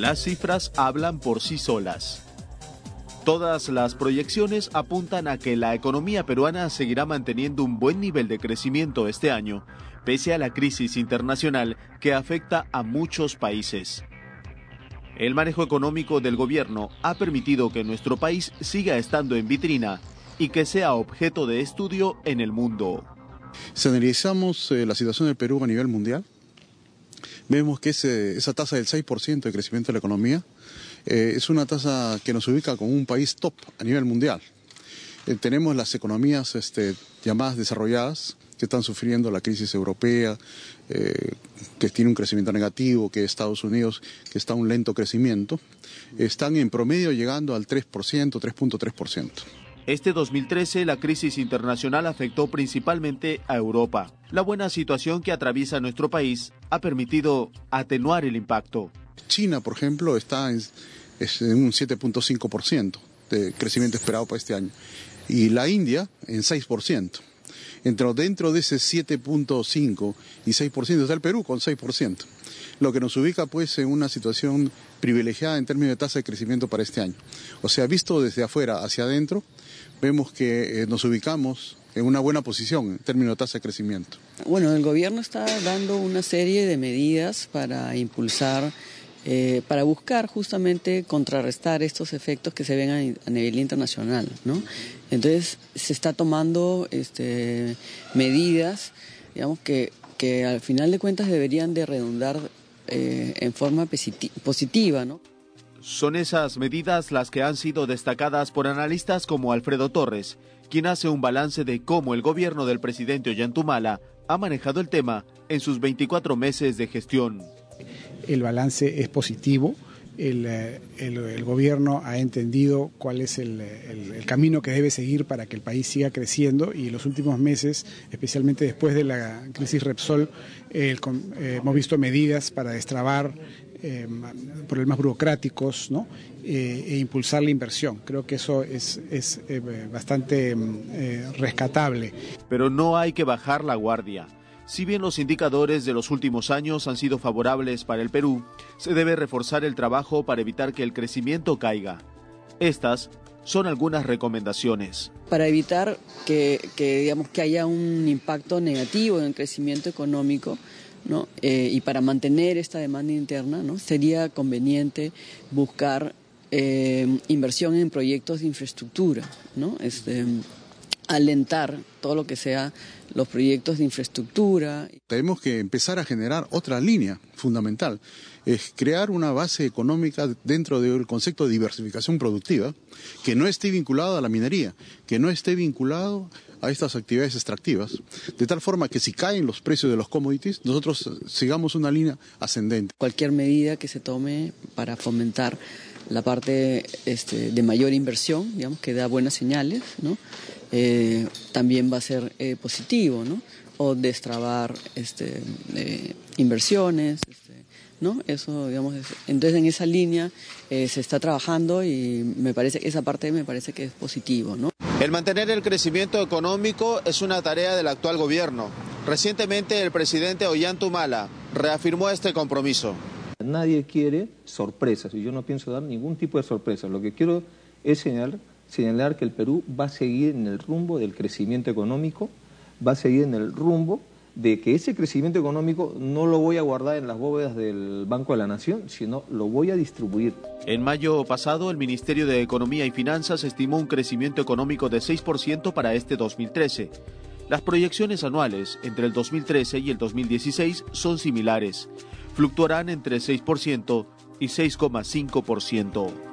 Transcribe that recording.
Las cifras hablan por sí solas. Todas las proyecciones apuntan a que la economía peruana seguirá manteniendo un buen nivel de crecimiento este año, pese a la crisis internacional que afecta a muchos países. El manejo económico del gobierno ha permitido que nuestro país siga estando en vitrina y que sea objeto de estudio en el mundo. ¿Analizamos eh, la situación del Perú a nivel mundial? vemos que esa tasa del 6% de crecimiento de la economía eh, es una tasa que nos ubica como un país top a nivel mundial. Eh, tenemos las economías llamadas este, desarrolladas que están sufriendo la crisis europea, eh, que tiene un crecimiento negativo, que Estados Unidos, que está un lento crecimiento, están en promedio llegando al 3%, 3.3%. Este 2013 la crisis internacional afectó principalmente a Europa. La buena situación que atraviesa nuestro país ha permitido atenuar el impacto. China, por ejemplo, está en, en un 7.5% de crecimiento esperado para este año y la India en 6% entro dentro de ese 7.5 y 6% está el Perú con 6%, lo que nos ubica pues en una situación privilegiada en términos de tasa de crecimiento para este año. O sea, visto desde afuera hacia adentro, vemos que eh, nos ubicamos en una buena posición en términos de tasa de crecimiento. Bueno, el gobierno está dando una serie de medidas para impulsar eh, para buscar justamente contrarrestar estos efectos que se ven a, nivel internacional, Entonces se está tomando este, medidas, digamos, que, que al final de cuentas deberían de redundar eh, en forma positiva, Son esas medidas las que han sido destacadas por analistas como Alfredo Torres, quien hace un balance de cómo el gobierno del presidente Ollantumala ha manejado el tema en sus 24 meses de gestión el balance es positivo. Eh, el, gobierno ha entendido cuál es el, camino que debe seguir para que el país siga creciendo y en los últimos meses, especialmente después de la crisis Repsol, eh, hemos visto medidas para destrabar eh, problemas burocráticos e impulsar la inversión. Creo que eso es bastante mm, rescatable. Pero no hay que bajar la guardia si bien los indicadores de los últimos años han sido favorables para el Perú, se debe reforzar el trabajo para evitar que el crecimiento caiga. Estas son algunas recomendaciones. Para evitar que, digamos, que haya un impacto negativo en el crecimiento económico, ¿no? Eh, y para mantener esta demanda interna, ¿no? sería conveniente buscar eh, inversión en proyectos de infraestructura, ¿no? Este, alentar todo lo que sea los proyectos de infraestructura. Tenemos que empezar a generar otra línea fundamental, es crear una base económica dentro del concepto de diversificación productiva que no esté vinculado a la minería, que no esté vinculado a estas actividades extractivas, de tal forma que si caen los precios de los commodities, nosotros sigamos una línea ascendente. Cualquier medida que se tome para fomentar la parte este, de mayor inversión, digamos, que da buenas señales, ¿no? Eh, también va a ser eh, positivo, ¿no? O destrabar este, eh, inversiones, este, ¿no? Eso, digamos, entonces en esa línea se está trabajando y me parece, que esa parte me parece que es positivo, ¿no? El mantener el crecimiento económico es una tarea del actual gobierno. Recientemente el presidente Ollantumala reafirmó este compromiso. Nadie quiere sorpresas y yo no pienso dar ningún tipo de sorpresa. Lo que quiero es señalar señalar que el Perú va a seguir en el rumbo del crecimiento económico, va a seguir en el rumbo de que ese crecimiento económico no lo voy a guardar en las bóvedas del Banco de la Nación, sino lo voy a distribuir. En mayo pasado, el Ministerio de Economía y Finanzas estimó un crecimiento económico de 6% para este 2013. Las proyecciones anuales entre el 2013 y el 2016 son similares. Fluctuarán entre 6% y 6,5%.